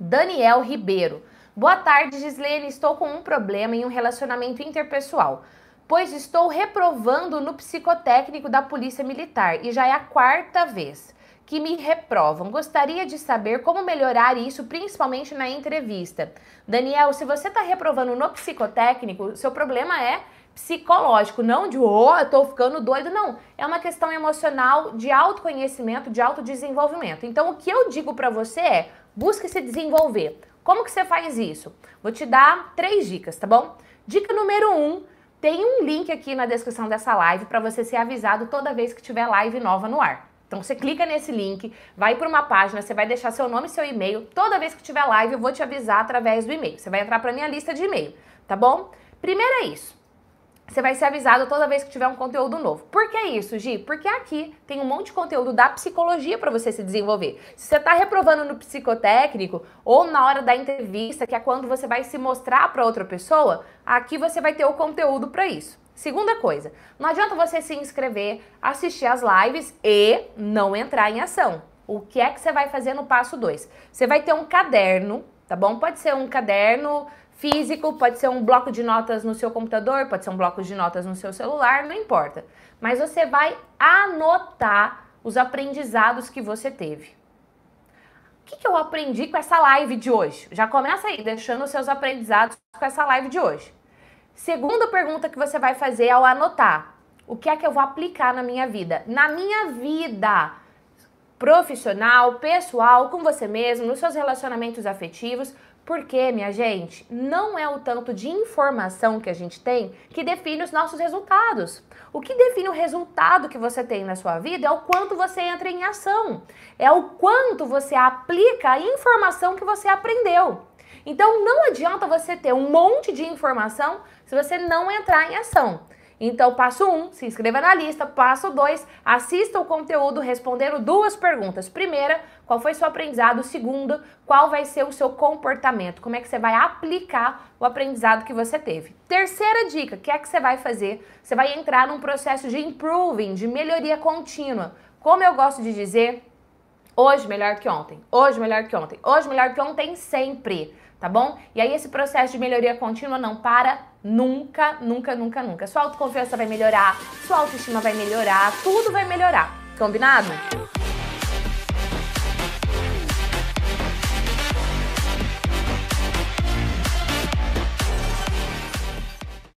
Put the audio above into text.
Daniel Ribeiro. Boa tarde, Gislene. Estou com um problema em um relacionamento interpessoal, pois estou reprovando no psicotécnico da Polícia Militar e já é a quarta vez que me reprovam. Gostaria de saber como melhorar isso, principalmente na entrevista. Daniel, se você está reprovando no psicotécnico, seu problema é psicológico, não de oh, eu tô ficando doido, não. É uma questão emocional de autoconhecimento, de autodesenvolvimento. Então o que eu digo para você é: busque se desenvolver. Como que você faz isso? Vou te dar três dicas, tá bom? Dica número um, tem um link aqui na descrição dessa live para você ser avisado toda vez que tiver live nova no ar. Então você clica nesse link, vai para uma página, você vai deixar seu nome e seu e-mail. Toda vez que tiver live, eu vou te avisar através do e-mail. Você vai entrar para minha lista de e-mail, tá bom? Primeiro é isso. Você vai ser avisado toda vez que tiver um conteúdo novo. Por que isso, Gi? Porque aqui tem um monte de conteúdo da psicologia para você se desenvolver. Se você está reprovando no psicotécnico ou na hora da entrevista, que é quando você vai se mostrar para outra pessoa, aqui você vai ter o conteúdo para isso. Segunda coisa, não adianta você se inscrever, assistir as lives e não entrar em ação. O que é que você vai fazer no passo 2? Você vai ter um caderno, tá bom? Pode ser um caderno físico, pode ser um bloco de notas no seu computador, pode ser um bloco de notas no seu celular, não importa. Mas você vai anotar os aprendizados que você teve. O que, que eu aprendi com essa live de hoje? Já começa aí, deixando os seus aprendizados com essa live de hoje. Segunda pergunta que você vai fazer ao anotar: o que é que eu vou aplicar na minha vida? Na minha vida profissional, pessoal, com você mesmo, nos seus relacionamentos afetivos, porque, minha gente, não é o tanto de informação que a gente tem que define os nossos resultados. O que define o resultado que você tem na sua vida é o quanto você entra em ação, é o quanto você aplica a informação que você aprendeu. Então não adianta você ter um monte de informação se você não entrar em ação. Então, passo 1, um, se inscreva na lista. Passo 2, assista o conteúdo respondendo duas perguntas. Primeira, qual foi seu aprendizado? Segunda, qual vai ser o seu comportamento? Como é que você vai aplicar o aprendizado que você teve? Terceira dica, o que é que você vai fazer? Você vai entrar num processo de improving, de melhoria contínua. Como eu gosto de dizer, Hoje melhor que ontem, hoje melhor que ontem, hoje melhor que ontem sempre, tá bom? E aí esse processo de melhoria contínua não para nunca, nunca, nunca, nunca. Sua autoconfiança vai melhorar, sua autoestima vai melhorar, tudo vai melhorar. Combinado?